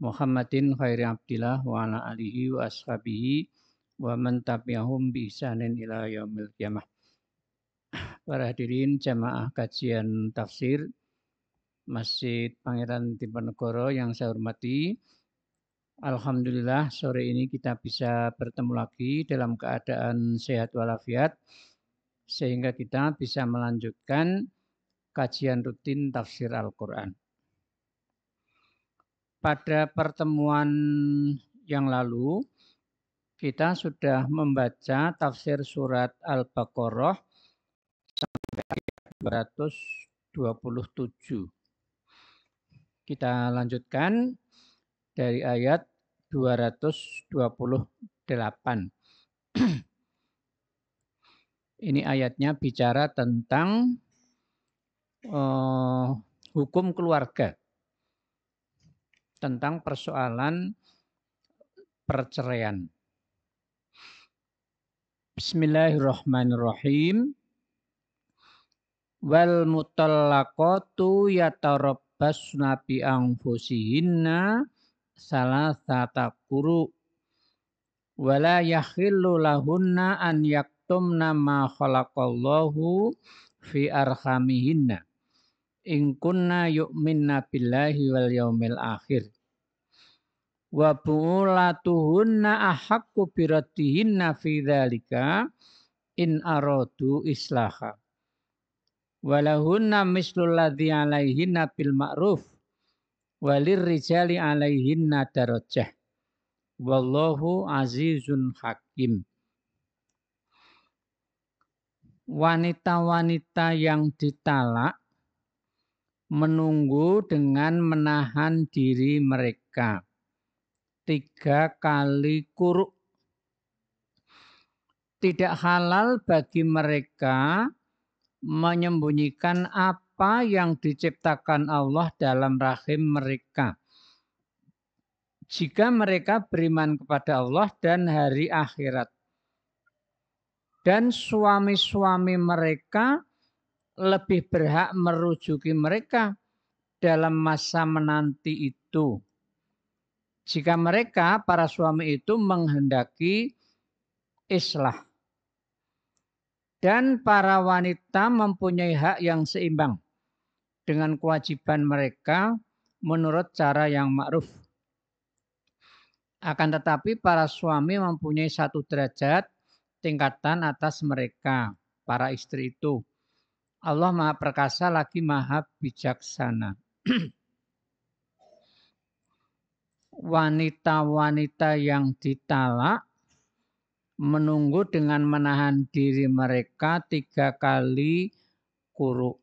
Muhammadin khairi abdillah wa ala alihi wa ashabihi wa man tabi'ahum bi ihsanin ila yaumil qiyamah. Para hadirin jamaah kajian tafsir Masjid Pangeran Diponegoro yang saya hormati. Alhamdulillah sore ini kita bisa bertemu lagi dalam keadaan sehat walafiat sehingga kita bisa melanjutkan kajian rutin tafsir Al-Qur'an pada pertemuan yang lalu kita sudah membaca tafsir surat Al-Baqarah sampai ayat 227. Kita lanjutkan dari ayat 228. Ini ayatnya bicara tentang uh, hukum keluarga tentang persoalan perceraian. Bismillahirrahmanirrahim. Wal mutallaqatu yatarabbasna bi anfusihinna salasata quru wala yahillu lahunna an yaktumna ma khalaqallahu fi arhamihinna in kunna yu'minna billahi wal yaumil akhir wa bu'ulatuhunna ahakku biradihinna fi dhalika in aradu islaha walahunna mislul ladzi alaihinna bil ma'ruf walir rijali alaihinna darajah wallahu azizun hakim wanita-wanita yang ditalak menunggu dengan menahan diri mereka. Tiga kali kuruk. Tidak halal bagi mereka menyembunyikan apa yang diciptakan Allah dalam rahim mereka. Jika mereka beriman kepada Allah dan hari akhirat. Dan suami-suami mereka lebih berhak merujuki mereka dalam masa menanti itu. Jika mereka, para suami itu menghendaki islah. Dan para wanita mempunyai hak yang seimbang dengan kewajiban mereka menurut cara yang ma'ruf. Akan tetapi para suami mempunyai satu derajat tingkatan atas mereka, para istri itu Allah Maha Perkasa lagi Maha Bijaksana. Wanita-wanita yang ditalak menunggu dengan menahan diri mereka tiga kali kuruk.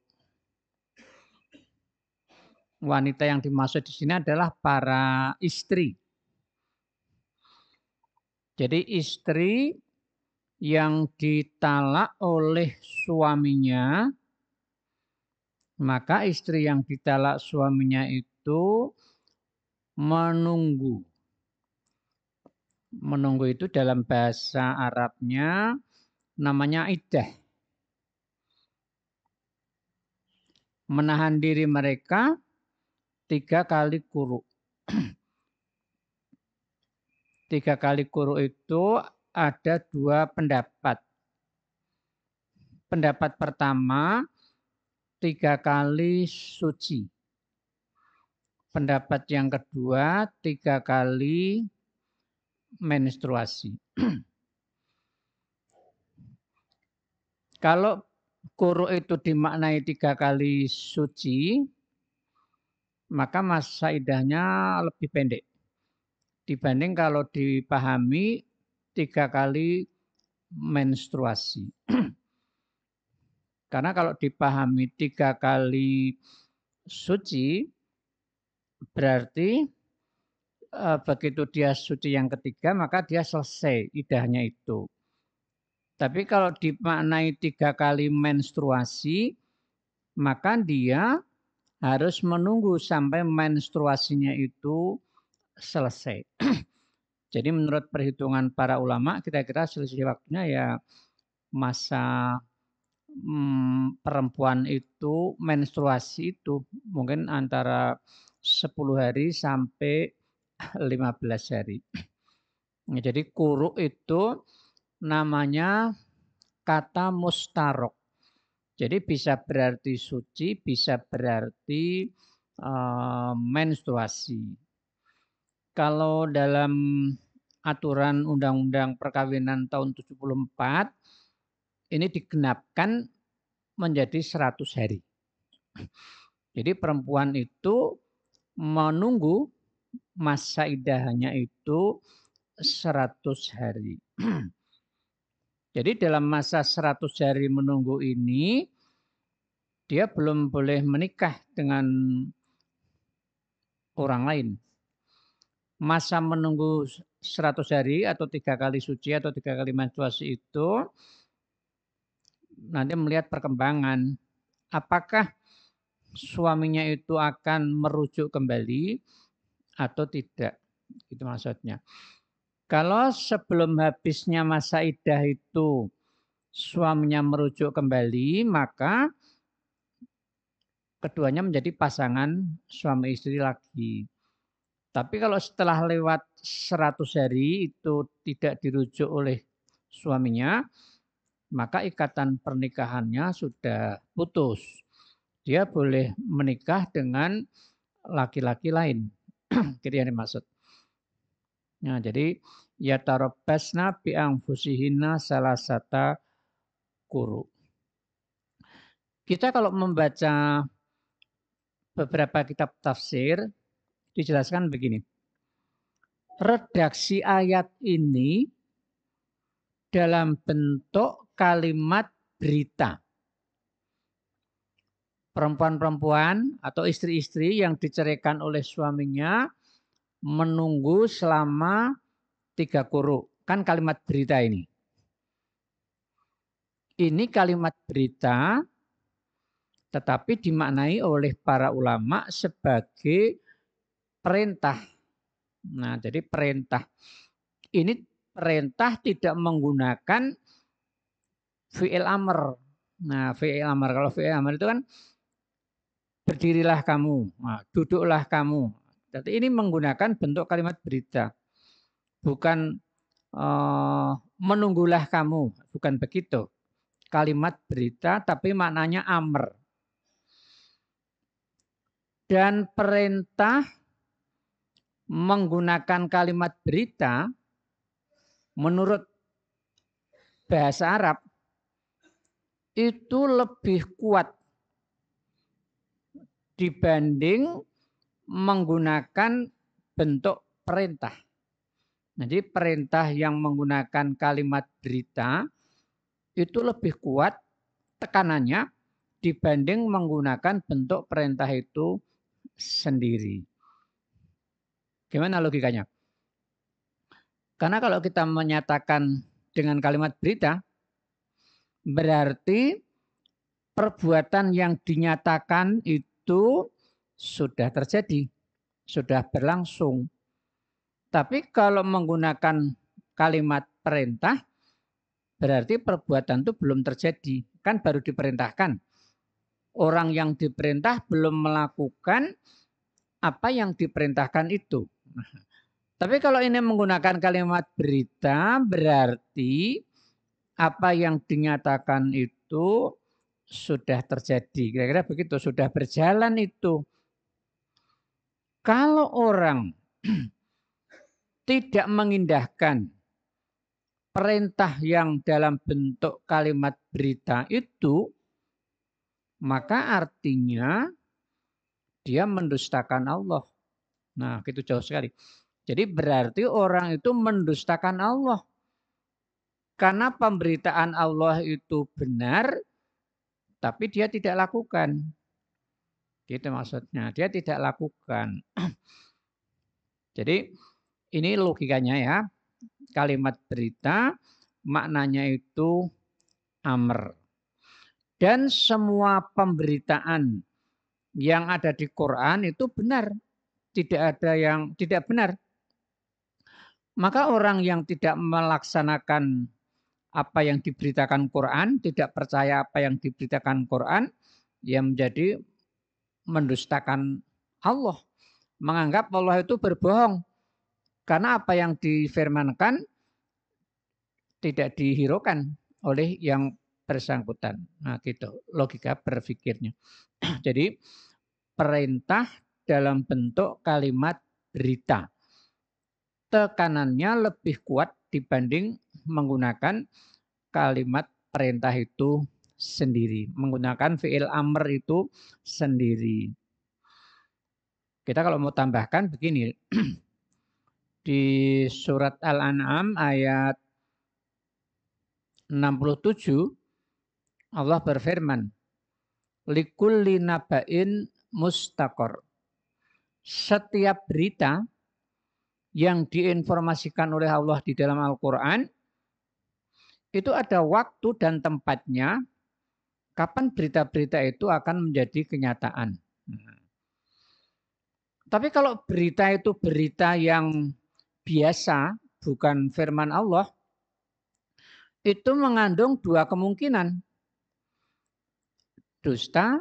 Wanita yang dimaksud di sini adalah para istri. Jadi istri yang ditalak oleh suaminya maka istri yang ditalak suaminya itu menunggu. Menunggu itu dalam bahasa Arabnya namanya iddah. Menahan diri mereka tiga kali kuru. tiga kali kuru itu ada dua pendapat. Pendapat pertama, tiga kali suci. Pendapat yang kedua, tiga kali menstruasi. Kalau kuru itu dimaknai tiga kali suci, maka masa idahnya lebih pendek. Dibanding kalau dipahami tiga kali menstruasi. Karena kalau dipahami tiga kali suci, berarti e, begitu dia suci yang ketiga, maka dia selesai idahnya itu. Tapi kalau dimaknai tiga kali menstruasi, maka dia harus menunggu sampai menstruasinya itu selesai. Jadi menurut perhitungan para ulama, kita kira selisih waktunya ya masa hmm, perempuan itu menstruasi itu mungkin antara 10 hari sampai 15 hari. Nah, jadi kuruk itu namanya kata mustarok. Jadi bisa berarti suci, bisa berarti uh, menstruasi. Kalau dalam aturan undang-undang perkawinan tahun 74 ini digenapkan menjadi 100 hari. Jadi perempuan itu menunggu masa idahnya itu 100 hari. Jadi dalam masa 100 hari menunggu ini dia belum boleh menikah dengan orang lain. Masa menunggu 100 hari atau tiga kali suci atau tiga kali menstruasi itu nanti melihat perkembangan apakah suaminya itu akan merujuk kembali atau tidak. Itu maksudnya. Kalau sebelum habisnya masa idah itu suaminya merujuk kembali, maka keduanya menjadi pasangan suami istri lagi. Tapi kalau setelah lewat 100 hari itu tidak dirujuk oleh suaminya, maka ikatan pernikahannya sudah putus. Dia boleh menikah dengan laki-laki lain. kira yang dimaksud. Nah, jadi ya piang fusihina salah satu kuru. Kita kalau membaca beberapa kitab tafsir dijelaskan begini. Redaksi ayat ini dalam bentuk kalimat berita. Perempuan-perempuan atau istri-istri yang diceraikan oleh suaminya menunggu selama tiga kuruk. Kan kalimat berita ini. Ini kalimat berita tetapi dimaknai oleh para ulama sebagai perintah. Nah, jadi perintah. Ini perintah tidak menggunakan fi'il amr. Nah, fi'il amr. Kalau fi'il amr itu kan berdirilah kamu, nah, duduklah kamu. Jadi ini menggunakan bentuk kalimat berita. Bukan uh, menunggulah kamu, bukan begitu. Kalimat berita tapi maknanya amr. Dan perintah menggunakan kalimat berita menurut bahasa Arab itu lebih kuat dibanding menggunakan bentuk perintah. Jadi perintah yang menggunakan kalimat berita itu lebih kuat tekanannya dibanding menggunakan bentuk perintah itu sendiri. Gimana logikanya? Karena kalau kita menyatakan dengan kalimat berita, berarti perbuatan yang dinyatakan itu sudah terjadi, sudah berlangsung. Tapi kalau menggunakan kalimat perintah, berarti perbuatan itu belum terjadi. Kan baru diperintahkan. Orang yang diperintah belum melakukan apa yang diperintahkan itu. Nah, tapi kalau ini menggunakan kalimat berita, berarti apa yang dinyatakan itu sudah terjadi. Kira-kira begitu, sudah berjalan itu. Kalau orang tidak mengindahkan perintah yang dalam bentuk kalimat berita itu, maka artinya dia mendustakan Allah. Nah, itu jauh sekali. Jadi berarti orang itu mendustakan Allah. Karena pemberitaan Allah itu benar, tapi dia tidak lakukan. Gitu maksudnya, dia tidak lakukan. Jadi ini logikanya ya. Kalimat berita maknanya itu amr. Dan semua pemberitaan yang ada di Quran itu benar. Tidak ada yang tidak benar. Maka orang yang tidak melaksanakan apa yang diberitakan Quran, tidak percaya apa yang diberitakan Quran, yang menjadi mendustakan Allah. Menganggap Allah itu berbohong. Karena apa yang difirmankan tidak dihiraukan oleh yang bersangkutan. Nah gitu logika berpikirnya. Jadi perintah dalam bentuk kalimat berita. Tekanannya lebih kuat dibanding menggunakan kalimat perintah itu sendiri, menggunakan fiil amr itu sendiri. Kita kalau mau tambahkan begini. Di surat Al-An'am ayat 67 Allah berfirman, "Likulli nabain mustaqor." Setiap berita yang diinformasikan oleh Allah di dalam Al-Qur'an itu ada waktu dan tempatnya kapan berita-berita itu akan menjadi kenyataan. Hmm. Tapi kalau berita itu berita yang biasa, bukan firman Allah, itu mengandung dua kemungkinan. Dusta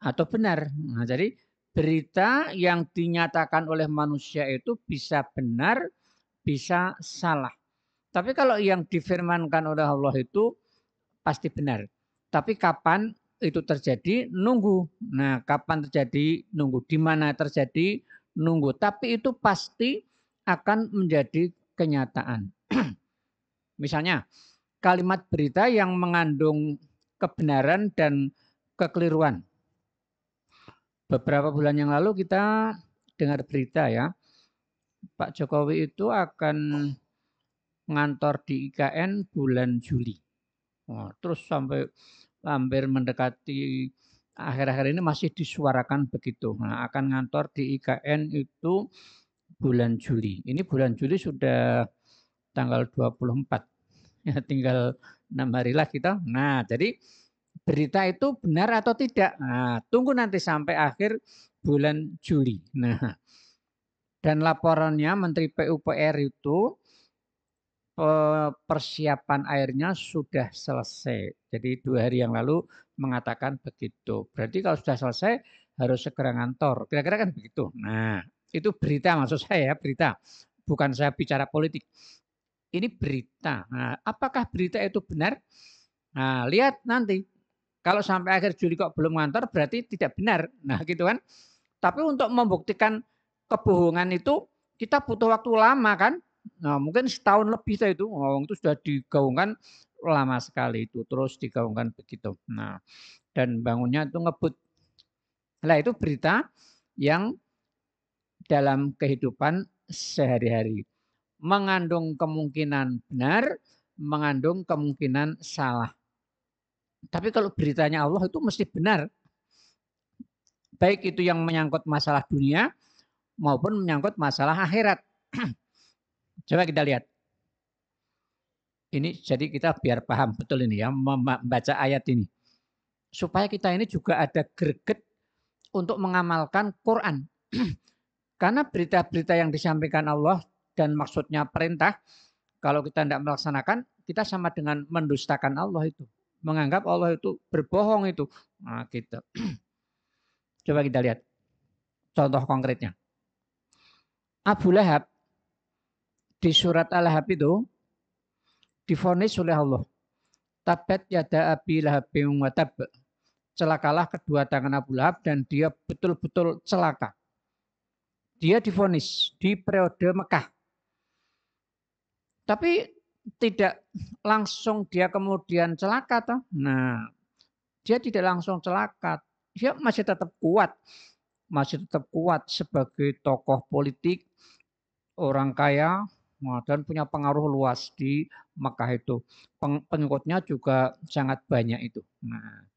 atau benar. Nah, jadi berita yang dinyatakan oleh manusia itu bisa benar, bisa salah. Tapi kalau yang difirmankan oleh Allah itu pasti benar. Tapi kapan itu terjadi? Nunggu. Nah, kapan terjadi? Nunggu. Di mana terjadi? Nunggu. Tapi itu pasti akan menjadi kenyataan. Misalnya, kalimat berita yang mengandung kebenaran dan kekeliruan. Beberapa bulan yang lalu kita dengar berita ya, Pak Jokowi itu akan ngantor di IKN bulan Juli. Nah, terus sampai hampir mendekati akhir-akhir ini masih disuarakan begitu. Nah, akan ngantor di IKN itu bulan Juli. Ini bulan Juli sudah tanggal 24. Ya, tinggal enam hari lagi kita. Nah, jadi berita itu benar atau tidak? Nah, tunggu nanti sampai akhir bulan Juli. Nah, dan laporannya Menteri PUPR itu Eh, persiapan airnya sudah selesai. Jadi dua hari yang lalu mengatakan begitu. Berarti kalau sudah selesai harus segera ngantor. Kira-kira kan begitu. Nah, itu berita maksud saya ya, berita. Bukan saya bicara politik. Ini berita. Nah, apakah berita itu benar? Nah, lihat nanti. Kalau sampai akhir Juli kok belum ngantor berarti tidak benar. Nah, gitu kan. Tapi untuk membuktikan kebohongan itu kita butuh waktu lama kan? Nah, mungkin setahun lebih saya itu ngomong itu sudah digaungkan lama sekali itu terus digaungkan begitu. Nah, dan bangunnya itu ngebut. Nah, itu berita yang dalam kehidupan sehari-hari mengandung kemungkinan benar, mengandung kemungkinan salah. Tapi kalau beritanya Allah itu mesti benar. Baik itu yang menyangkut masalah dunia maupun menyangkut masalah akhirat. Coba kita lihat. Ini jadi kita biar paham betul ini ya membaca ayat ini. Supaya kita ini juga ada greget untuk mengamalkan Quran. Karena berita-berita yang disampaikan Allah dan maksudnya perintah, kalau kita tidak melaksanakan, kita sama dengan mendustakan Allah itu. Menganggap Allah itu berbohong itu. Nah, gitu. Coba kita lihat contoh konkretnya. Abu Lahab di surat al lahab itu difonis oleh Allah. Tabat yada abi lahabim wa tab. Celakalah kedua tangan Abu Lahab dan dia betul-betul celaka. Dia difonis di periode Mekah. Tapi tidak langsung dia kemudian celaka. Toh. Nah, dia tidak langsung celaka. Dia masih tetap kuat. Masih tetap kuat sebagai tokoh politik, orang kaya, dan punya pengaruh luas di Mekah itu. Pengikutnya juga sangat banyak itu. Nah,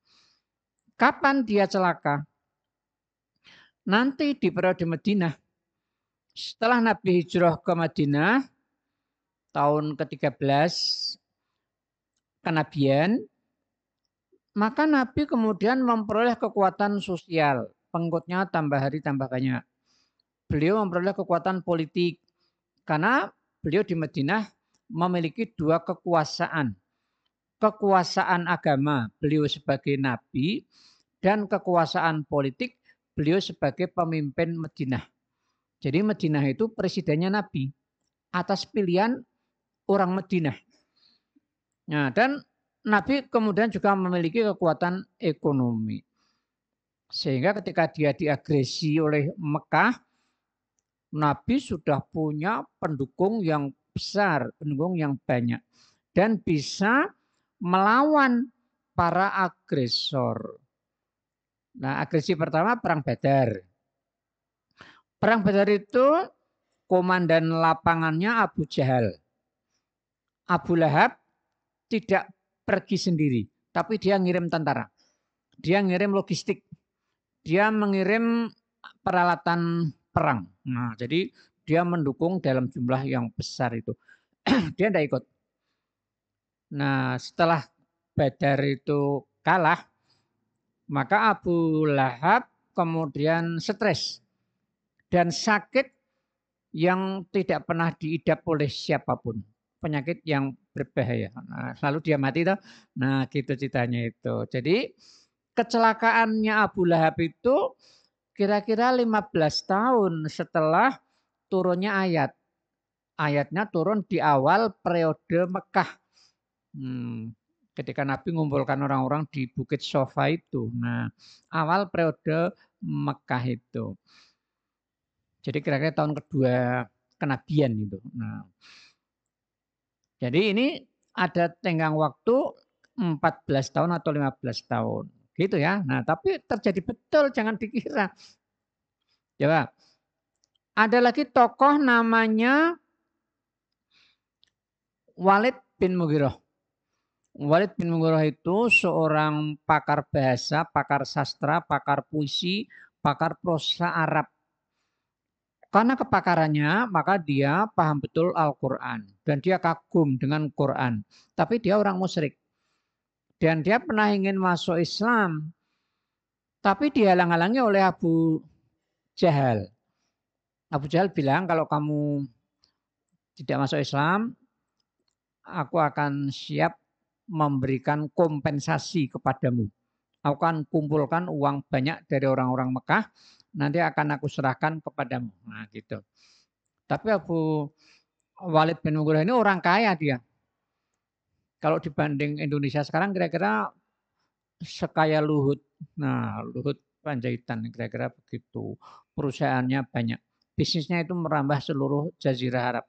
kapan dia celaka? Nanti di periode Madinah. Setelah Nabi hijrah ke Madinah tahun ke-13 kenabian, maka Nabi kemudian memperoleh kekuatan sosial. Pengikutnya tambah hari tambah banyak. Beliau memperoleh kekuatan politik karena beliau di Madinah memiliki dua kekuasaan. Kekuasaan agama beliau sebagai nabi dan kekuasaan politik beliau sebagai pemimpin Madinah. Jadi Madinah itu presidennya nabi atas pilihan orang Madinah. Nah, dan Nabi kemudian juga memiliki kekuatan ekonomi. Sehingga ketika dia diagresi oleh Mekah, Nabi sudah punya pendukung yang besar, pendukung yang banyak. Dan bisa melawan para agresor. Nah agresi pertama Perang Badar. Perang Badar itu komandan lapangannya Abu Jahal. Abu Lahab tidak pergi sendiri, tapi dia ngirim tentara. Dia ngirim logistik. Dia mengirim peralatan perang. Nah, jadi dia mendukung dalam jumlah yang besar itu. dia tidak ikut. Nah, setelah Badar itu kalah, maka Abu Lahab kemudian stres dan sakit yang tidak pernah diidap oleh siapapun. Penyakit yang berbahaya. Nah, selalu dia mati tuh. Nah, gitu ceritanya itu. Jadi kecelakaannya Abu Lahab itu Kira-kira 15 tahun setelah turunnya ayat. Ayatnya turun di awal periode Mekah. Hmm, ketika Nabi mengumpulkan orang-orang di Bukit Sofa itu. Nah, awal periode Mekah itu. Jadi kira-kira tahun kedua kenabian itu. Nah, jadi ini ada tenggang waktu 14 tahun atau 15 tahun. Gitu ya. Nah, tapi terjadi betul jangan dikira. Coba. Ada lagi tokoh namanya Walid bin Mugiroh. Walid bin Mugiroh itu seorang pakar bahasa, pakar sastra, pakar puisi, pakar prosa Arab. Karena kepakarannya, maka dia paham betul Al-Quran. Dan dia kagum dengan Quran. Tapi dia orang musyrik dan dia pernah ingin masuk Islam, tapi dihalang-halangi oleh Abu Jahal. Abu Jahal bilang kalau kamu tidak masuk Islam, aku akan siap memberikan kompensasi kepadamu. Aku akan kumpulkan uang banyak dari orang-orang Mekah, nanti akan aku serahkan kepadamu. Nah gitu. Tapi Abu Walid bin Mughirah ini orang kaya dia. Kalau dibanding Indonesia sekarang kira-kira sekaya Luhut. Nah, Luhut Panjaitan kira-kira begitu. Perusahaannya banyak. Bisnisnya itu merambah seluruh Jazirah Arab.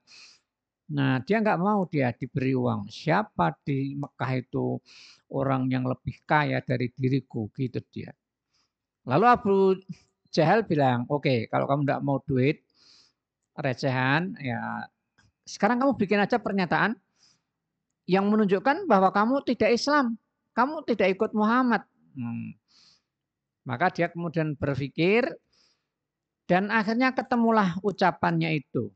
Nah, dia nggak mau dia diberi uang. Siapa di Mekah itu orang yang lebih kaya dari diriku, gitu dia. Lalu Abu Jahal bilang, oke, okay, kalau kamu nggak mau duit, recehan, ya sekarang kamu bikin aja pernyataan yang menunjukkan bahwa kamu tidak Islam, kamu tidak ikut Muhammad. Hmm. Maka dia kemudian berpikir dan akhirnya ketemulah ucapannya itu.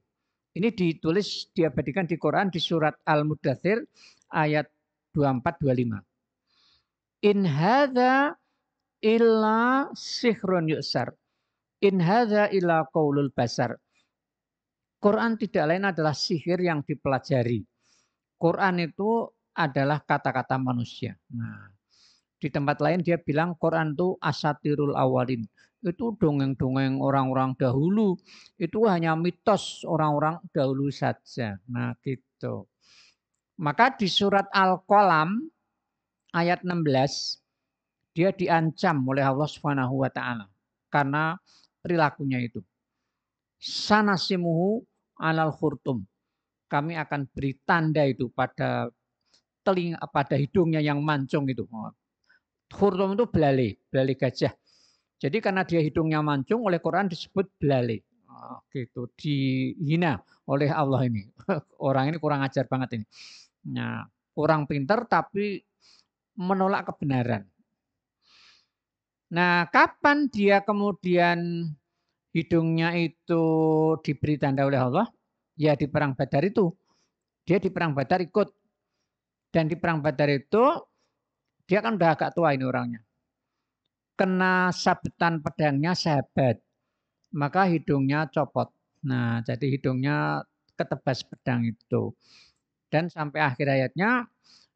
Ini ditulis diabadikan di Quran di surat Al-Mudathir ayat 24-25. In hadza illa sihrun yusar. In hadza illa qaulul basar. Quran tidak lain adalah sihir yang dipelajari. Quran itu adalah kata-kata manusia. Nah, di tempat lain dia bilang Quran itu asatirul awalin. Itu dongeng-dongeng orang-orang dahulu. Itu hanya mitos orang-orang dahulu saja. Nah gitu. Maka di surat Al-Qalam ayat 16 dia diancam oleh Allah Subhanahu wa taala karena perilakunya itu. Sanasimuhu alal khurtum kami akan beri tanda itu pada telinga pada hidungnya yang mancung itu. Oh, khurtum itu belali, belali gajah. Jadi karena dia hidungnya mancung oleh Quran disebut belali. Oh, gitu dihina oleh Allah ini. Orang ini kurang ajar banget ini. Nah, orang pintar tapi menolak kebenaran. Nah, kapan dia kemudian hidungnya itu diberi tanda oleh Allah? ya di perang Badar itu dia di perang Badar ikut dan di perang Badar itu dia kan udah agak tua ini orangnya kena sabetan pedangnya sahabat maka hidungnya copot nah jadi hidungnya ketebas pedang itu dan sampai akhir hayatnya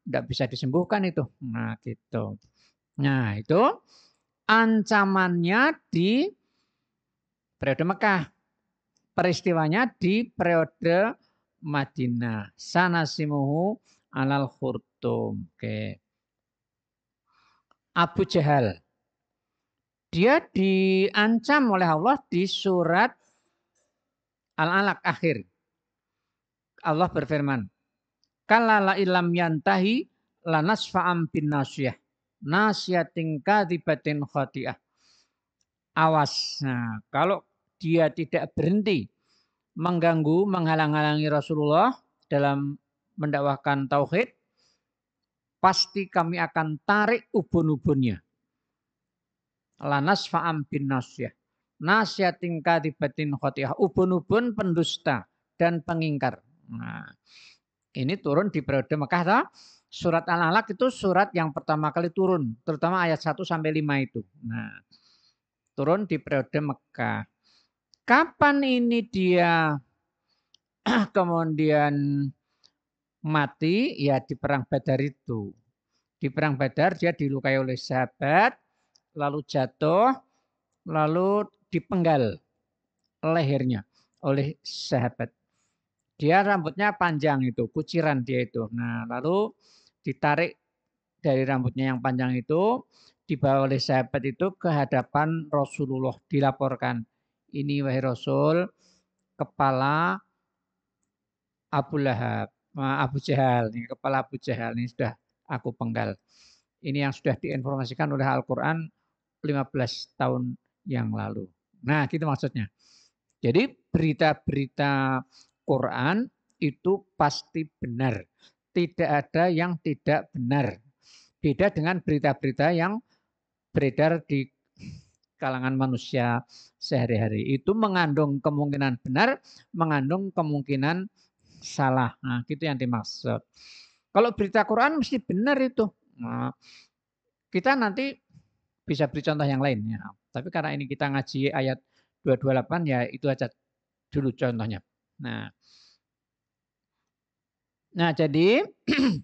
tidak bisa disembuhkan itu nah gitu nah itu ancamannya di periode Mekah peristiwanya di periode Madinah. Sana simuhu alal khurtum. Oke. Abu Jahal. Dia diancam oleh Allah di surat Al-Alaq akhir. Allah berfirman, Kalala la ilam yantahi lanasfa'am bin nasiyah. Nasiyatin kadibatin khati'ah." Awas. Nah, kalau dia tidak berhenti mengganggu, menghalang-halangi Rasulullah dalam mendakwahkan tauhid, pasti kami akan tarik ubun-ubunnya. Lanas fa'am bin nasyah. Nasyah tingkah tibatin khotiyah. Ubun-ubun pendusta dan pengingkar. Nah, ini turun di periode Mekah. Toh? Surat Al-Alaq itu surat yang pertama kali turun. Terutama ayat 1 sampai 5 itu. Nah, turun di periode Mekah kapan ini dia kemudian mati ya di perang Badar itu. Di perang Badar dia dilukai oleh sahabat, lalu jatuh, lalu dipenggal lehernya oleh sahabat. Dia rambutnya panjang itu, kuciran dia itu. Nah, lalu ditarik dari rambutnya yang panjang itu dibawa oleh sahabat itu ke hadapan Rasulullah dilaporkan ini wahai Rasul kepala Abu Lahab, Abu Jahal, ini kepala Abu Jahal ini sudah aku penggal. Ini yang sudah diinformasikan oleh Al-Qur'an 15 tahun yang lalu. Nah, gitu maksudnya. Jadi berita-berita Quran itu pasti benar. Tidak ada yang tidak benar. Beda dengan berita-berita yang beredar di kalangan manusia sehari-hari. Itu mengandung kemungkinan benar, mengandung kemungkinan salah. Nah, gitu yang dimaksud. Kalau berita Quran mesti benar itu. Nah, kita nanti bisa beri contoh yang lainnya. Tapi karena ini kita ngaji ayat 228 ya itu aja dulu contohnya. Nah, nah jadi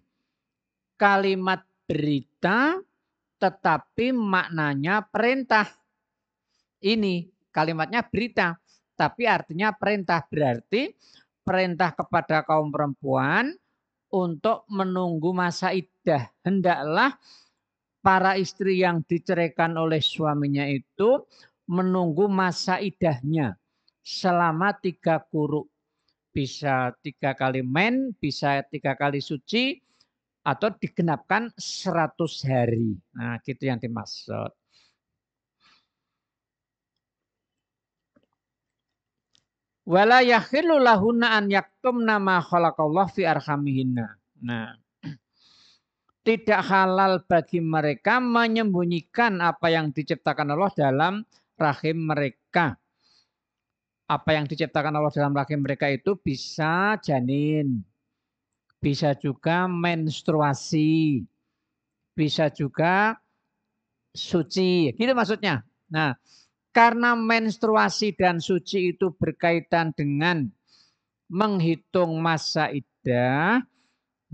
kalimat berita tetapi maknanya perintah ini kalimatnya berita, tapi artinya perintah berarti perintah kepada kaum perempuan untuk menunggu masa iddah. Hendaklah para istri yang diceraikan oleh suaminya itu menunggu masa idahnya selama tiga kuruk. Bisa tiga kali men, bisa tiga kali suci, atau digenapkan seratus hari. Nah, gitu yang dimaksud. Wala yahillu lahunna an yaktumna ma khalaqallahu fi arhamihinna. Nah, tidak halal bagi mereka menyembunyikan apa yang diciptakan Allah dalam rahim mereka. Apa yang diciptakan Allah dalam rahim mereka itu bisa janin, bisa juga menstruasi, bisa juga suci. Gitu maksudnya. Nah, karena menstruasi dan suci itu berkaitan dengan menghitung masa idah,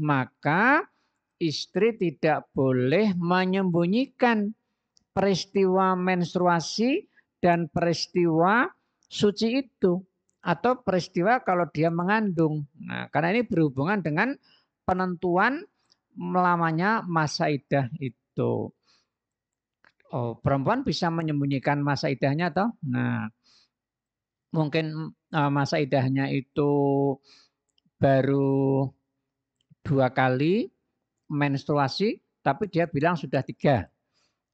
maka istri tidak boleh menyembunyikan peristiwa menstruasi dan peristiwa suci itu atau peristiwa kalau dia mengandung. Nah, karena ini berhubungan dengan penentuan melamanya masa idah itu oh, perempuan bisa menyembunyikan masa idahnya atau? Nah, mungkin eh, masa idahnya itu baru dua kali menstruasi, tapi dia bilang sudah tiga.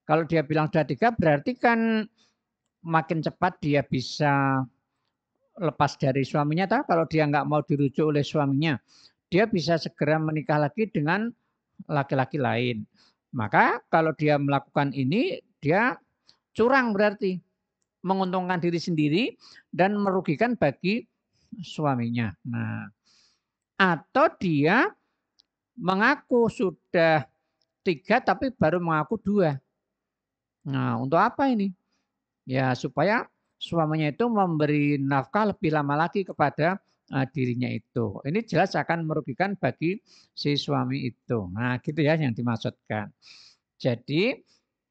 Kalau dia bilang sudah tiga, berarti kan makin cepat dia bisa lepas dari suaminya. Tak? kalau dia nggak mau dirujuk oleh suaminya, dia bisa segera menikah lagi dengan laki-laki lain. Maka kalau dia melakukan ini, dia curang berarti menguntungkan diri sendiri dan merugikan bagi suaminya. Nah, atau dia mengaku sudah tiga tapi baru mengaku dua. Nah, untuk apa ini? Ya, supaya suaminya itu memberi nafkah lebih lama lagi kepada eh, dirinya itu. Ini jelas akan merugikan bagi si suami itu. Nah, gitu ya yang dimaksudkan. Jadi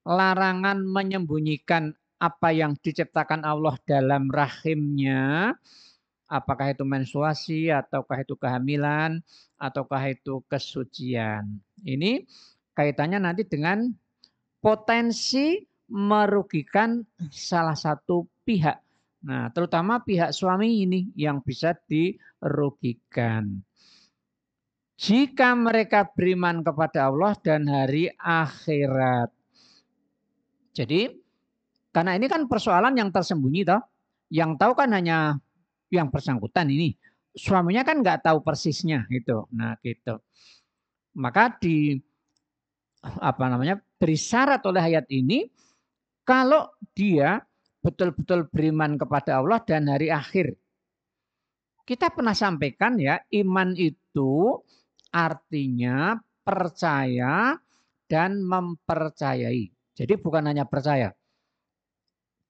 larangan menyembunyikan apa yang diciptakan Allah dalam rahimnya, apakah itu menstruasi, ataukah itu kehamilan, ataukah itu kesucian. Ini kaitannya nanti dengan potensi merugikan salah satu pihak. Nah, terutama pihak suami ini yang bisa dirugikan. Jika mereka beriman kepada Allah dan hari akhirat, jadi karena ini kan persoalan yang tersembunyi toh. Yang tahu kan hanya yang bersangkutan ini. Suaminya kan nggak tahu persisnya gitu. Nah gitu. Maka di apa namanya bersyarat oleh ayat ini kalau dia betul-betul beriman kepada Allah dan hari akhir. Kita pernah sampaikan ya, iman itu artinya percaya dan mempercayai. Jadi bukan hanya percaya.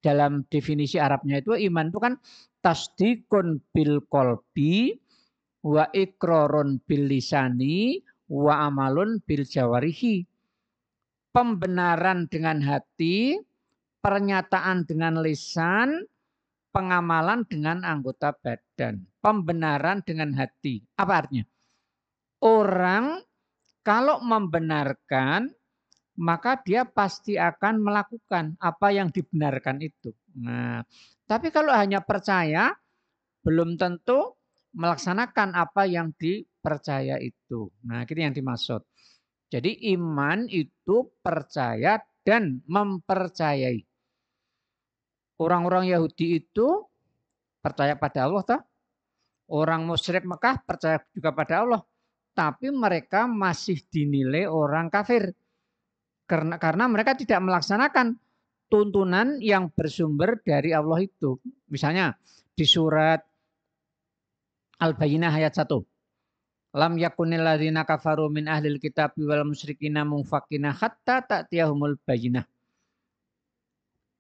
Dalam definisi Arabnya itu iman itu kan tasdikun bil kolbi wa ikroron bil lisani wa amalun bil jawarihi. Pembenaran dengan hati, pernyataan dengan lisan, pengamalan dengan anggota badan. Pembenaran dengan hati. Apa artinya? Orang kalau membenarkan maka dia pasti akan melakukan apa yang dibenarkan itu. Nah, tapi kalau hanya percaya, belum tentu melaksanakan apa yang dipercaya itu. Nah, itu yang dimaksud. Jadi iman itu percaya dan mempercayai. Orang-orang Yahudi itu percaya pada Allah, Tak? Orang musyrik Mekah percaya juga pada Allah, tapi mereka masih dinilai orang kafir karena karena mereka tidak melaksanakan tuntunan yang bersumber dari Allah itu. Misalnya di surat Al-Bayyinah ayat 1. Lam yakunil ladzina kafaru min ahlil kitab wal musyrikin munfakina hatta ta'tiyahumul bayyinah.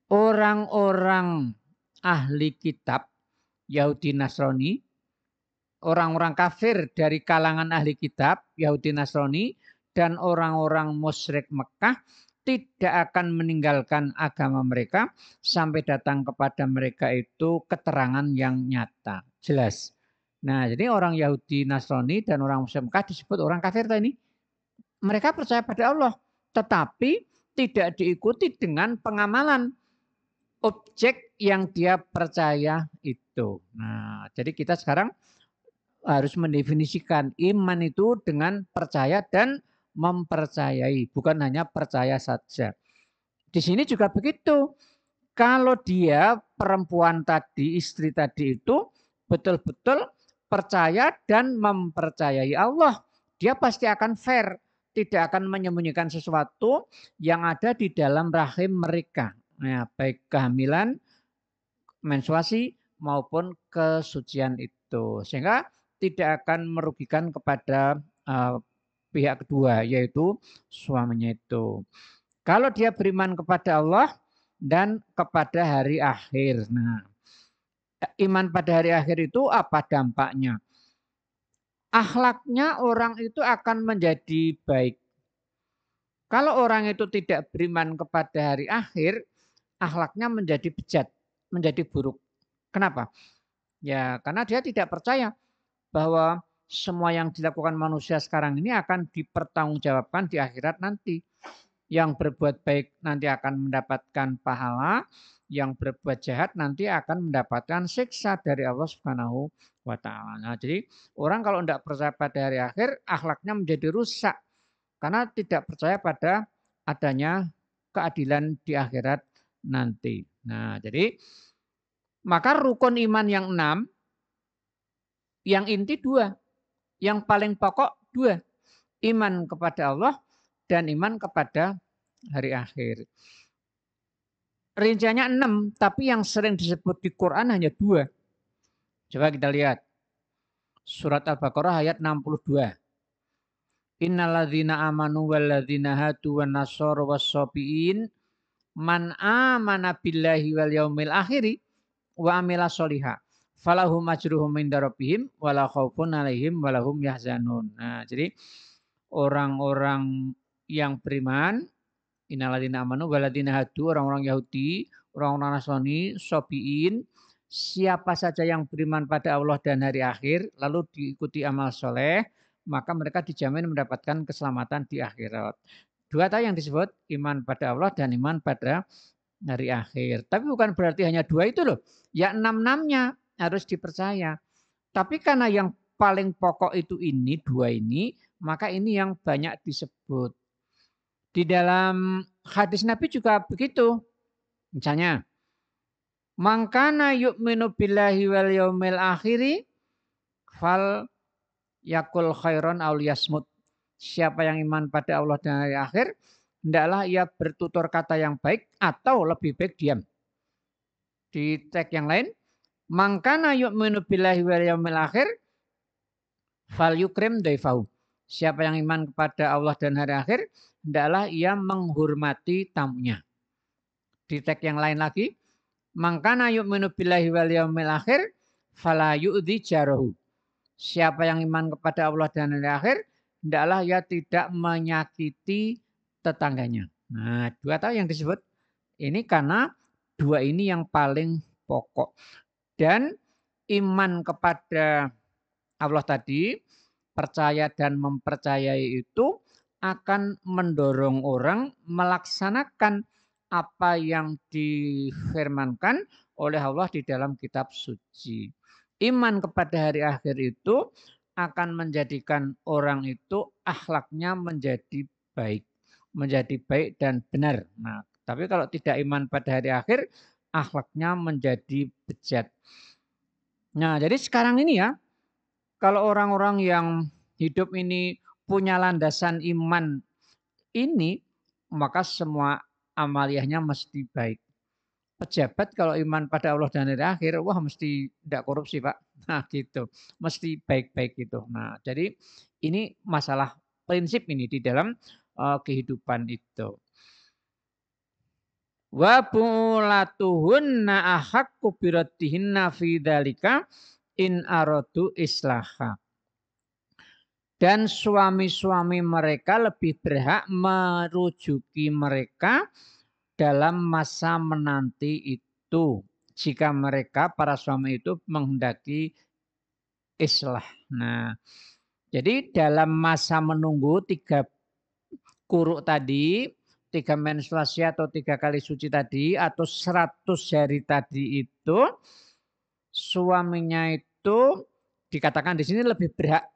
Orang-orang ahli kitab Yahudi Nasrani, orang-orang kafir dari kalangan ahli kitab Yahudi Nasrani dan orang-orang musyrik Mekah tidak akan meninggalkan agama mereka sampai datang kepada mereka itu keterangan yang nyata. Jelas. Nah, jadi orang Yahudi Nasrani dan orang Muslim Mekah disebut orang kafir tadi. Mereka percaya pada Allah, tetapi tidak diikuti dengan pengamalan objek yang dia percaya itu. Nah, jadi kita sekarang harus mendefinisikan iman itu dengan percaya dan mempercayai, bukan hanya percaya saja. Di sini juga begitu. Kalau dia perempuan tadi, istri tadi itu betul-betul percaya dan mempercayai Allah, dia pasti akan fair, tidak akan menyembunyikan sesuatu yang ada di dalam rahim mereka. Nah, baik kehamilan, menstruasi maupun kesucian itu. Sehingga tidak akan merugikan kepada eh, pihak kedua yaitu suaminya itu. Kalau dia beriman kepada Allah dan kepada hari akhir. Nah, iman pada hari akhir itu apa dampaknya? Akhlaknya orang itu akan menjadi baik. Kalau orang itu tidak beriman kepada hari akhir, akhlaknya menjadi bejat, menjadi buruk. Kenapa? Ya, karena dia tidak percaya bahwa semua yang dilakukan manusia sekarang ini akan dipertanggungjawabkan di akhirat nanti. Yang berbuat baik nanti akan mendapatkan pahala, yang berbuat jahat nanti akan mendapatkan siksa dari Allah Subhanahu wa taala. Nah, jadi orang kalau tidak percaya pada hari akhir, akhlaknya menjadi rusak karena tidak percaya pada adanya keadilan di akhirat nanti. Nah, jadi maka rukun iman yang enam, yang inti dua, yang paling pokok dua, iman kepada Allah dan iman kepada hari akhir. Rinciannya enam, tapi yang sering disebut di Quran hanya dua. Coba kita lihat. Surat Al-Baqarah ayat 62. Innaladzina amanu walladzina hatu wa nasor sopiin man amana billahi wal yaumil akhiri wa amila soliha falahum majruhum min darabihim wala khaufun alaihim hum yahzanun. Nah, jadi orang-orang yang beriman innalladzina amanu waladzina hadu orang-orang Yahudi, orang-orang Nasrani, Sobiin, siapa saja yang beriman pada Allah dan hari akhir lalu diikuti amal soleh maka mereka dijamin mendapatkan keselamatan di akhirat. Dua tadi yang disebut iman pada Allah dan iman pada hari akhir. Tapi bukan berarti hanya dua itu loh. Ya enam-enamnya harus dipercaya. Tapi karena yang paling pokok itu ini, dua ini, maka ini yang banyak disebut. Di dalam hadis Nabi juga begitu. Misalnya, Mangkana yu'minu billahi wal yaumil akhiri fal yakul khairon aul yasmut. Siapa yang iman pada Allah dan hari akhir, hendaklah ia bertutur kata yang baik atau lebih baik diam. Di tag yang lain, Mangkana yu'minu billahi wal yaumil akhir fal yukrim daifahu. Siapa yang iman kepada Allah dan hari akhir, hendaklah ia menghormati tamunya. Di teks yang lain lagi, mangkana yu'minu billahi wal yaumil akhir fala yu'dhi jarahu. Siapa yang iman kepada Allah dan hari akhir, hendaklah ia tidak menyakiti tetangganya. Nah, dua tahu yang disebut ini karena dua ini yang paling pokok. Dan iman kepada Allah tadi, percaya dan mempercayai itu akan mendorong orang melaksanakan apa yang difirmankan oleh Allah di dalam kitab suci. Iman kepada hari akhir itu akan menjadikan orang itu akhlaknya menjadi baik, menjadi baik dan benar. Nah, tapi kalau tidak iman pada hari akhir, akhlaknya menjadi bejat. Nah, jadi sekarang ini ya, kalau orang-orang yang hidup ini punya landasan iman ini, maka semua amaliyahnya mesti baik. Pejabat kalau iman pada Allah dan hari akhir, wah mesti tidak korupsi Pak. Nah gitu, mesti baik-baik gitu. Nah jadi ini masalah prinsip ini di dalam eh, kehidupan itu wa bulatuhunna ahakku biratihinna fi in arodu islaha. Dan suami-suami mereka lebih berhak merujuki mereka dalam masa menanti itu. Jika mereka para suami itu menghendaki islah. Nah, jadi dalam masa menunggu tiga kuruk tadi tiga menstruasi atau tiga kali suci tadi atau seratus hari tadi itu suaminya itu dikatakan di sini lebih berhak.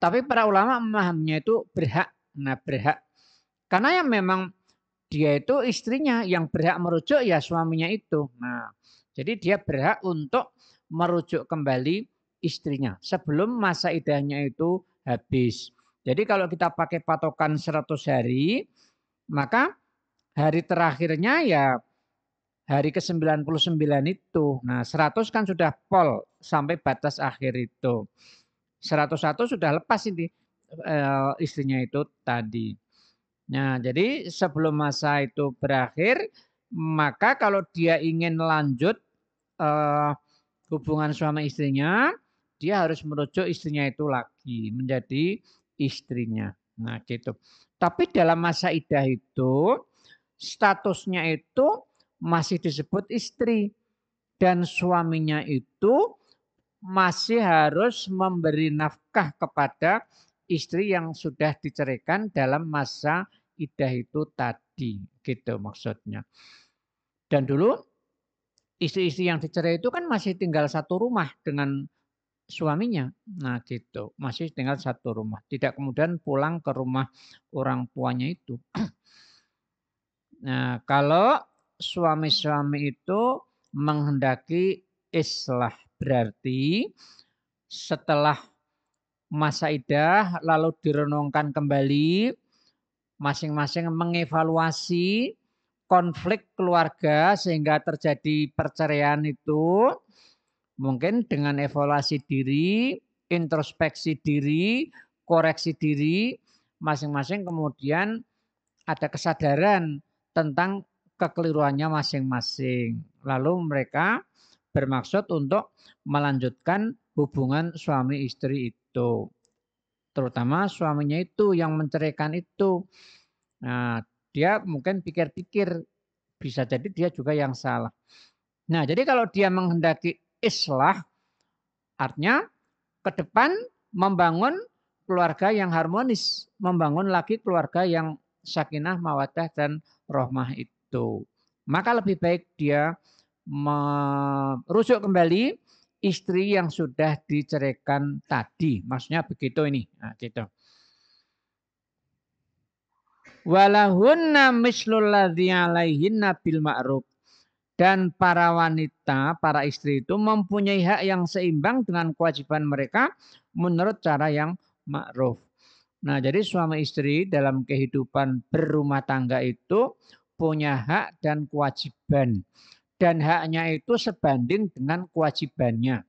Tapi para ulama memahaminya itu berhak. Nah berhak. Karena yang memang dia itu istrinya yang berhak merujuk ya suaminya itu. Nah jadi dia berhak untuk merujuk kembali istrinya sebelum masa idahnya itu habis. Jadi kalau kita pakai patokan 100 hari, maka hari terakhirnya ya hari ke-99 itu. Nah, 100 kan sudah pol sampai batas akhir itu. 101 sudah lepas ini eh, istrinya itu tadi. Nah, jadi sebelum masa itu berakhir, maka kalau dia ingin lanjut uh, hubungan suami istrinya, dia harus merujuk istrinya itu lagi menjadi istrinya. Nah, gitu. Tapi dalam masa idah itu statusnya itu masih disebut istri dan suaminya itu masih harus memberi nafkah kepada istri yang sudah diceraikan dalam masa idah itu tadi gitu maksudnya. Dan dulu istri-istri yang dicerai itu kan masih tinggal satu rumah dengan suaminya. Nah gitu, masih tinggal satu rumah. Tidak kemudian pulang ke rumah orang tuanya itu. nah kalau suami-suami itu menghendaki islah berarti setelah masa idah lalu direnungkan kembali masing-masing mengevaluasi konflik keluarga sehingga terjadi perceraian itu Mungkin dengan evaluasi diri, introspeksi diri, koreksi diri, masing-masing kemudian ada kesadaran tentang kekeliruannya masing-masing. Lalu mereka bermaksud untuk melanjutkan hubungan suami istri itu. Terutama suaminya itu yang menceraikan itu. Nah, dia mungkin pikir-pikir bisa jadi dia juga yang salah. Nah, jadi kalau dia menghendaki islah artinya ke depan membangun keluarga yang harmonis, membangun lagi keluarga yang sakinah, mawadah dan rohmah itu. Maka lebih baik dia merujuk kembali istri yang sudah diceraikan tadi. Maksudnya begitu ini. Nah, gitu. Walahunna mislul ladhi alaihinna bil ma'ruf dan para wanita, para istri itu mempunyai hak yang seimbang dengan kewajiban mereka menurut cara yang ma'ruf. Nah, jadi suami istri dalam kehidupan berumah tangga itu punya hak dan kewajiban. Dan haknya itu sebanding dengan kewajibannya.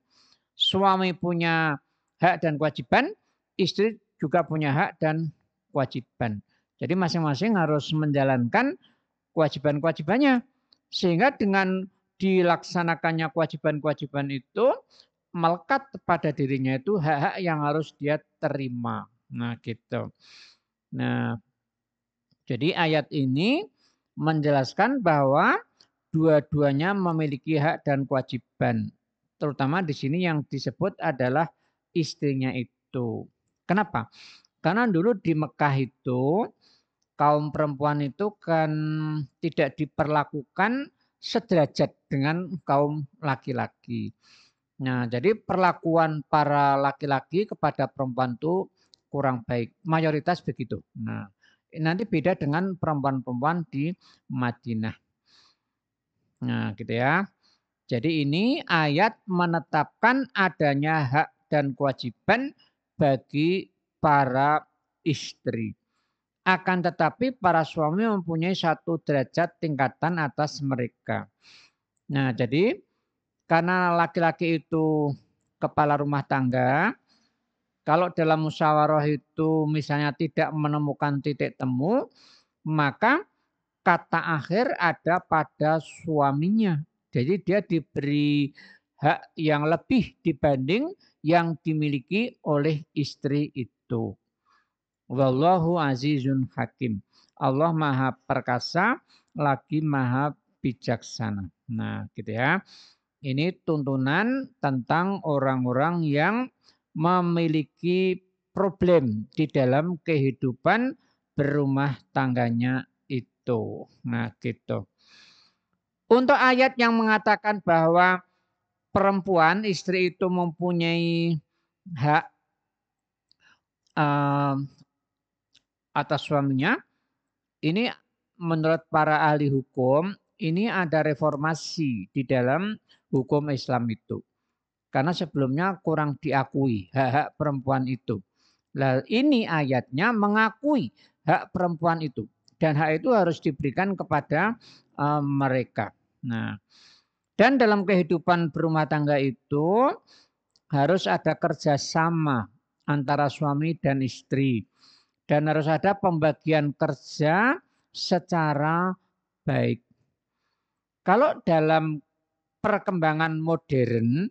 Suami punya hak dan kewajiban, istri juga punya hak dan kewajiban. Jadi masing-masing harus menjalankan kewajiban-kewajibannya sehingga dengan dilaksanakannya kewajiban-kewajiban itu melekat pada dirinya itu hak-hak yang harus dia terima. Nah, gitu. Nah, jadi ayat ini menjelaskan bahwa dua-duanya memiliki hak dan kewajiban. Terutama di sini yang disebut adalah istrinya itu. Kenapa? Karena dulu di Mekah itu kaum perempuan itu kan tidak diperlakukan sederajat dengan kaum laki-laki. Nah, jadi perlakuan para laki-laki kepada perempuan itu kurang baik. Mayoritas begitu. Nah, nanti beda dengan perempuan-perempuan di Madinah. Nah, gitu ya. Jadi ini ayat menetapkan adanya hak dan kewajiban bagi para istri. Akan tetapi para suami mempunyai satu derajat tingkatan atas mereka. Nah, jadi karena laki-laki itu kepala rumah tangga, kalau dalam musyawarah itu misalnya tidak menemukan titik temu, maka kata akhir ada pada suaminya. Jadi dia diberi hak yang lebih dibanding yang dimiliki oleh istri itu. Wallahu azizun hakim. Allah maha perkasa lagi maha bijaksana. Nah, gitu ya. Ini tuntunan tentang orang-orang yang memiliki problem di dalam kehidupan berumah tangganya itu. Nah, gitu. Untuk ayat yang mengatakan bahwa perempuan istri itu mempunyai hak eh, atas suaminya. Ini menurut para ahli hukum, ini ada reformasi di dalam hukum Islam itu. Karena sebelumnya kurang diakui hak-hak perempuan itu. Nah, ini ayatnya mengakui hak perempuan itu. Dan hak itu harus diberikan kepada uh, mereka. Nah, dan dalam kehidupan berumah tangga itu harus ada kerjasama antara suami dan istri. Dan harus ada pembagian kerja secara baik. Kalau dalam perkembangan modern,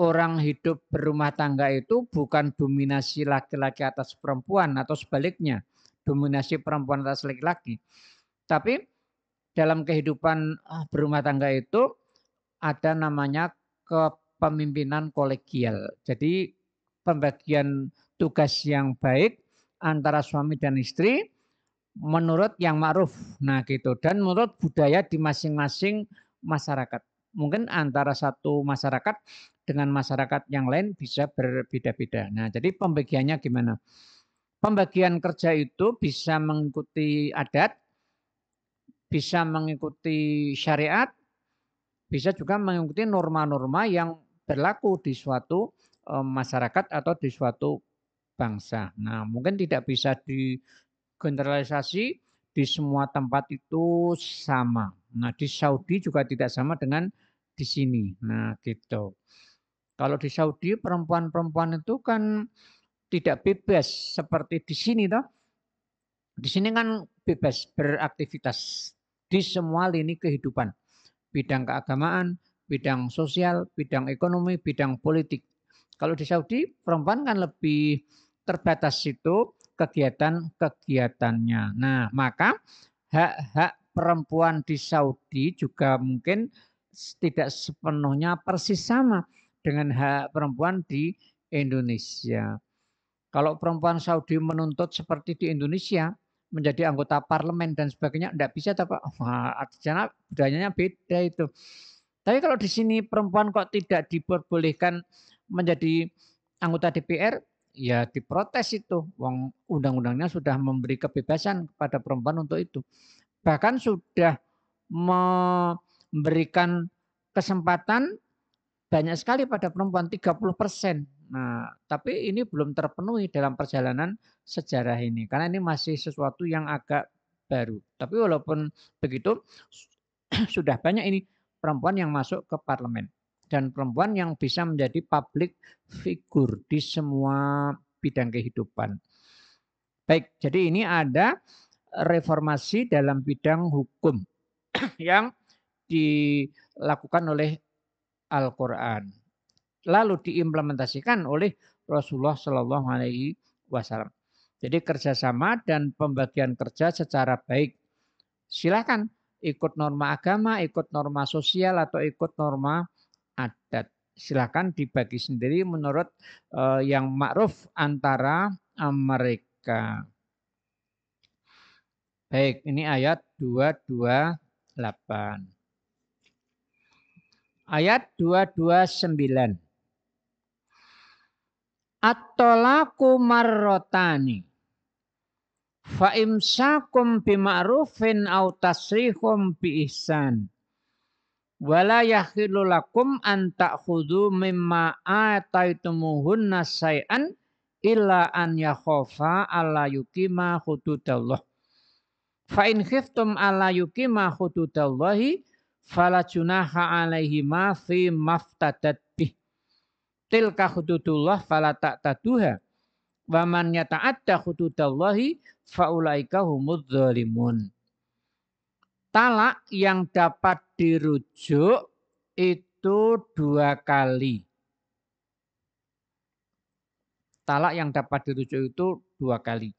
orang hidup berumah tangga itu bukan dominasi laki-laki atas perempuan atau sebaliknya, dominasi perempuan atas laki-laki. Tapi dalam kehidupan ah, berumah tangga itu ada namanya kepemimpinan kolegial. Jadi pembagian tugas yang baik antara suami dan istri menurut yang ma'ruf. Nah, gitu. Dan menurut budaya di masing-masing masyarakat. Mungkin antara satu masyarakat dengan masyarakat yang lain bisa berbeda-beda. Nah, jadi pembagiannya gimana? Pembagian kerja itu bisa mengikuti adat, bisa mengikuti syariat, bisa juga mengikuti norma-norma yang berlaku di suatu eh, masyarakat atau di suatu bangsa. Nah, mungkin tidak bisa digeneralisasi di semua tempat itu sama. Nah, di Saudi juga tidak sama dengan di sini. Nah, gitu. Kalau di Saudi perempuan-perempuan itu kan tidak bebas seperti di sini toh. Di sini kan bebas beraktivitas di semua lini kehidupan. Bidang keagamaan, bidang sosial, bidang ekonomi, bidang politik. Kalau di Saudi perempuan kan lebih terbatas itu kegiatan-kegiatannya. Nah, maka hak-hak perempuan di Saudi juga mungkin tidak sepenuhnya persis sama dengan hak perempuan di Indonesia. Kalau perempuan Saudi menuntut seperti di Indonesia, menjadi anggota parlemen dan sebagainya, tidak bisa. tapi Wah, budayanya beda itu. Tapi kalau di sini perempuan kok tidak diperbolehkan menjadi anggota DPR, ya diprotes itu. Wong undang-undangnya sudah memberi kebebasan kepada perempuan untuk itu. Bahkan sudah memberikan kesempatan banyak sekali pada perempuan 30 persen. Nah, tapi ini belum terpenuhi dalam perjalanan sejarah ini karena ini masih sesuatu yang agak baru. Tapi walaupun begitu sudah banyak ini perempuan yang masuk ke parlemen dan perempuan yang bisa menjadi publik figur di semua bidang kehidupan. Baik, jadi ini ada reformasi dalam bidang hukum yang dilakukan oleh Al-Qur'an. Lalu diimplementasikan oleh Rasulullah Shallallahu alaihi wasallam. Jadi kerjasama dan pembagian kerja secara baik. Silakan ikut norma agama, ikut norma sosial atau ikut norma adat. Silahkan dibagi sendiri menurut uh, yang ma'ruf antara uh, mereka. Baik, ini ayat 228. Ayat 229. At-tolaku marrotani. Fa'imsakum bima'rufin au tasrihum biihsan wala yahillu lakum an ta'khudhu mimma ataitumuhunna say'an illa an yakhafa alla yuqima hududallah fa in khiftum alla yuqima hududallahi fala junaha alaihima fi maftadat bih tilka hududullah fala ta'taduha wa man yata'adda hududallahi fa ulaika talak yang dapat dirujuk itu dua kali. Talak yang dapat dirujuk itu dua kali.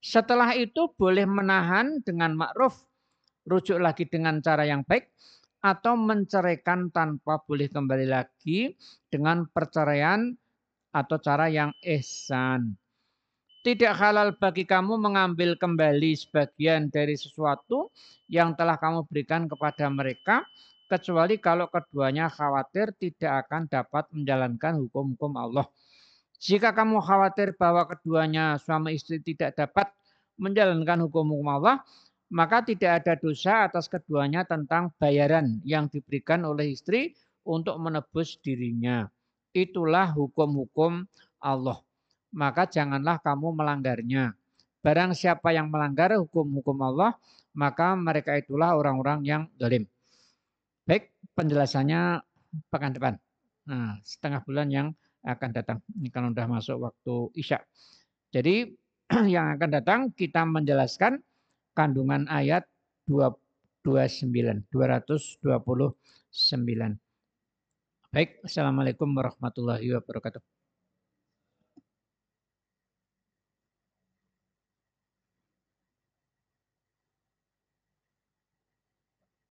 Setelah itu boleh menahan dengan ma'ruf, rujuk lagi dengan cara yang baik, atau menceraikan tanpa boleh kembali lagi dengan perceraian atau cara yang ihsan tidak halal bagi kamu mengambil kembali sebagian dari sesuatu yang telah kamu berikan kepada mereka kecuali kalau keduanya khawatir tidak akan dapat menjalankan hukum-hukum Allah. Jika kamu khawatir bahwa keduanya suami istri tidak dapat menjalankan hukum-hukum Allah, maka tidak ada dosa atas keduanya tentang bayaran yang diberikan oleh istri untuk menebus dirinya. Itulah hukum-hukum Allah maka janganlah kamu melanggarnya. Barang siapa yang melanggar hukum-hukum Allah, maka mereka itulah orang-orang yang dolim. Baik, penjelasannya pekan depan. Nah, setengah bulan yang akan datang. Ini kan sudah masuk waktu Isya. Jadi yang akan datang kita menjelaskan kandungan ayat 29, 229. Baik, Assalamualaikum warahmatullahi wabarakatuh.